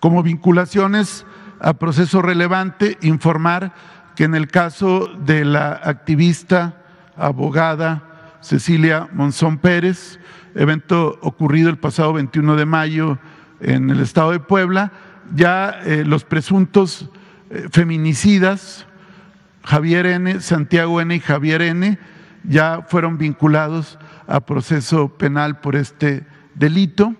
Como vinculaciones a proceso relevante, informar que en el caso de la activista, abogada Cecilia Monzón Pérez, evento ocurrido el pasado 21 de mayo en el estado de Puebla, ya eh, los presuntos eh, feminicidas, Javier N., Santiago N. y Javier N., ya fueron vinculados a proceso penal por este delito.